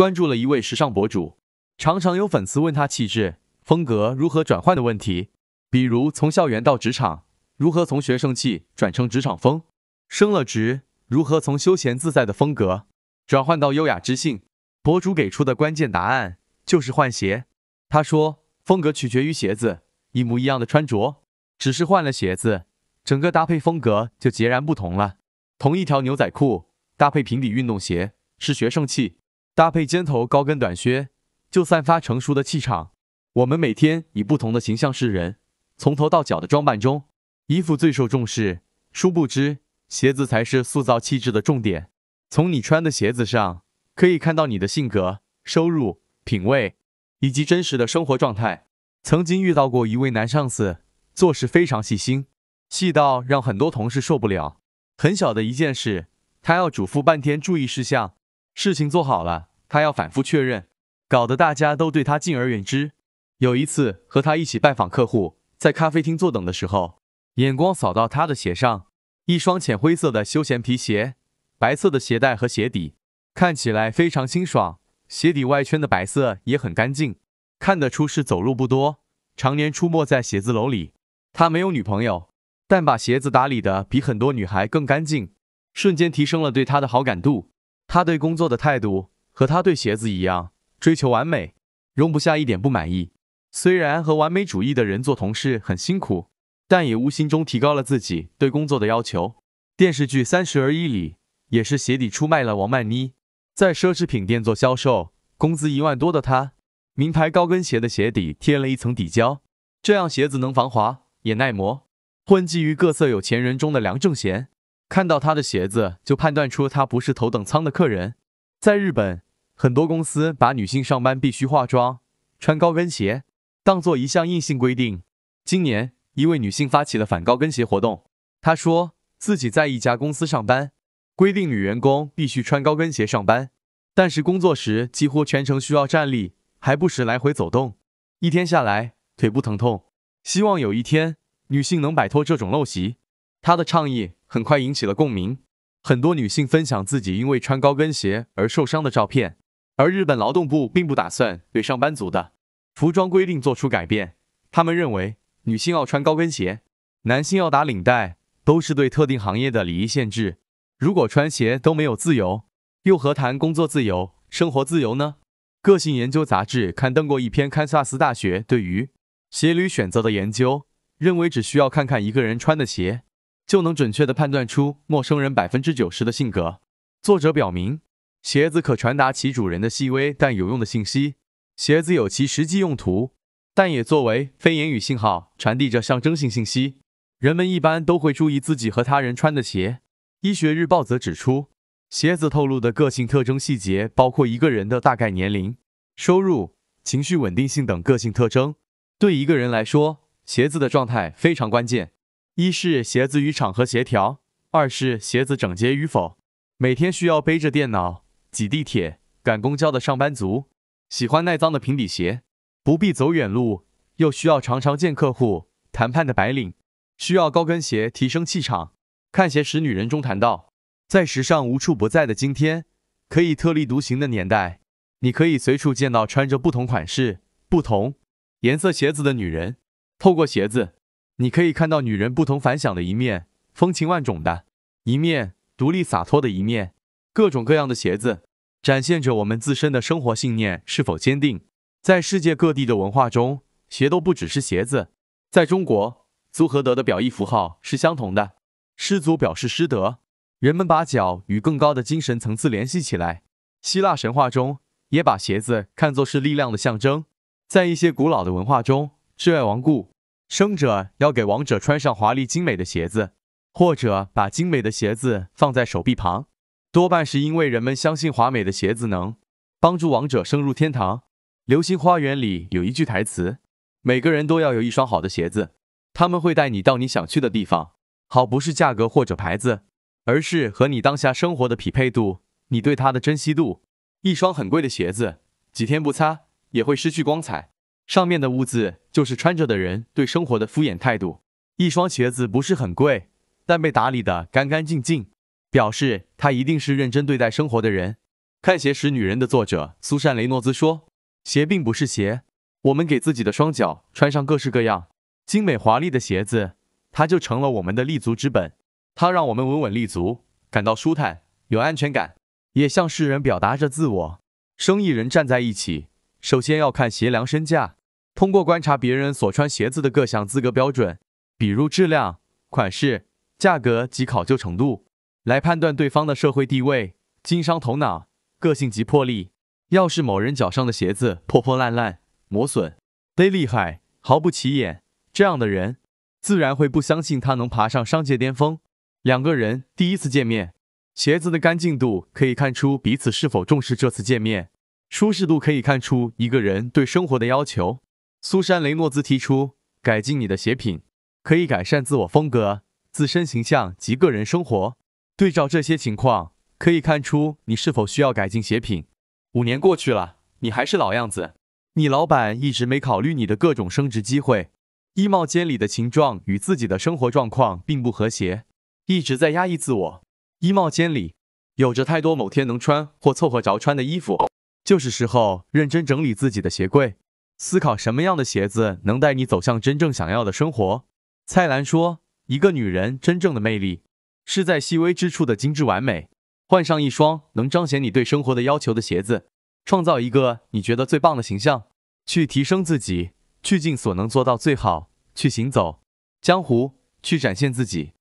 关注了一位时尚博主，常常有粉丝问他气质风格如何转换的问题，比如从校园到职场，如何从学生气转成职场风；升了职，如何从休闲自在的风格转换到优雅知性？博主给出的关键答案就是换鞋。他说，风格取决于鞋子，一模一样的穿着，只是换了鞋子，整个搭配风格就截然不同了。同一条牛仔裤搭配平底运动鞋是学生气。搭配尖头高跟短靴，就散发成熟的气场。我们每天以不同的形象示人，从头到脚的装扮中，衣服最受重视。殊不知，鞋子才是塑造气质的重点。从你穿的鞋子上，可以看到你的性格、收入、品味以及真实的生活状态。曾经遇到过一位男上司，做事非常细心，细到让很多同事受不了。很小的一件事，他要嘱咐半天注意事项，事情做好了。他要反复确认，搞得大家都对他敬而远之。有一次和他一起拜访客户，在咖啡厅坐等的时候，眼光扫到他的鞋上，一双浅灰色的休闲皮鞋，白色的鞋带和鞋底，看起来非常清爽，鞋底外圈的白色也很干净，看得出是走路不多，常年出没在写字楼里。他没有女朋友，但把鞋子打理的比很多女孩更干净，瞬间提升了对他的好感度。他对工作的态度。和他对鞋子一样追求完美，容不下一点不满意。虽然和完美主义的人做同事很辛苦，但也无形中提高了自己对工作的要求。电视剧《三十而已》里，也是鞋底出卖了王曼妮。在奢侈品店做销售，工资一万多的她，名牌高跟鞋的鞋底贴了一层底胶，这样鞋子能防滑，也耐磨。混迹于各色有钱人中的梁正贤，看到她的鞋子就判断出她不是头等舱的客人。在日本。很多公司把女性上班必须化妆、穿高跟鞋当做一项硬性规定。今年，一位女性发起了反高跟鞋活动。她说自己在一家公司上班，规定女员工必须穿高跟鞋上班，但是工作时几乎全程需要站立，还不时来回走动，一天下来腿部疼痛。希望有一天女性能摆脱这种陋习。她的倡议很快引起了共鸣，很多女性分享自己因为穿高跟鞋而受伤的照片。而日本劳动部并不打算对上班族的服装规定做出改变，他们认为女性要穿高跟鞋，男性要打领带，都是对特定行业的礼仪限制。如果穿鞋都没有自由，又何谈工作自由、生活自由呢？个性研究杂志刊登过一篇堪萨斯大学对于鞋履选择的研究，认为只需要看看一个人穿的鞋，就能准确地判断出陌生人百分之九十的性格。作者表明。鞋子可传达其主人的细微但有用的信息。鞋子有其实际用途，但也作为非言语信号传递着象征性信息。人们一般都会注意自己和他人穿的鞋。医学日报则指出，鞋子透露的个性特征细节包括一个人的大概年龄、收入、情绪稳定性等个性特征。对一个人来说，鞋子的状态非常关键：一是鞋子与场合协调，二是鞋子整洁与否。每天需要背着电脑。挤地铁、赶公交的上班族喜欢耐脏的平底鞋，不必走远路又需要常常见客户谈判的白领需要高跟鞋提升气场。看鞋时，女人中谈到，在时尚无处不在的今天，可以特立独行的年代，你可以随处见到穿着不同款式、不同颜色鞋子的女人。透过鞋子，你可以看到女人不同凡响的一面，风情万种的一面，独立洒脱的一面。各种各样的鞋子，展现着我们自身的生活信念是否坚定。在世界各地的文化中，鞋都不只是鞋子。在中国，足和德的表意符号是相同的，失足表示失德。人们把脚与更高的精神层次联系起来。希腊神话中也把鞋子看作是力量的象征。在一些古老的文化中，挚爱亡故，生者要给亡者穿上华丽精美的鞋子，或者把精美的鞋子放在手臂旁。多半是因为人们相信华美的鞋子能帮助王者升入天堂。流星花园里有一句台词：“每个人都要有一双好的鞋子，他们会带你到你想去的地方。”好，不是价格或者牌子，而是和你当下生活的匹配度，你对它的珍惜度。一双很贵的鞋子，几天不擦也会失去光彩，上面的污渍就是穿着的人对生活的敷衍态度。一双鞋子不是很贵，但被打理的干干净净。表示他一定是认真对待生活的人。看鞋时女人的作者苏珊·雷诺兹说：“鞋并不是鞋，我们给自己的双脚穿上各式各样、精美华丽的鞋子，它就成了我们的立足之本。它让我们稳稳立足，感到舒坦、有安全感，也向世人表达着自我。生意人站在一起，首先要看鞋量身价。通过观察别人所穿鞋子的各项资格标准，比如质量、款式、价格及考究程度。”来判断对方的社会地位、经商头脑、个性及魄力。要是某人脚上的鞋子破破烂烂、磨损得厉害、毫不起眼，这样的人自然会不相信他能爬上商界巅峰。两个人第一次见面，鞋子的干净度可以看出彼此是否重视这次见面；舒适度可以看出一个人对生活的要求。苏珊·雷诺兹提出，改进你的鞋品可以改善自我风格、自身形象及个人生活。对照这些情况，可以看出你是否需要改进鞋品。五年过去了，你还是老样子。你老板一直没考虑你的各种升职机会。衣帽间里的情状与自己的生活状况并不和谐，一直在压抑自我。衣帽间里有着太多某天能穿或凑合着穿的衣服，就是时候认真整理自己的鞋柜，思考什么样的鞋子能带你走向真正想要的生活。蔡澜说：“一个女人真正的魅力。”是在细微之处的精致完美。换上一双能彰显你对生活的要求的鞋子，创造一个你觉得最棒的形象，去提升自己，去尽所能做到最好，去行走江湖，去展现自己。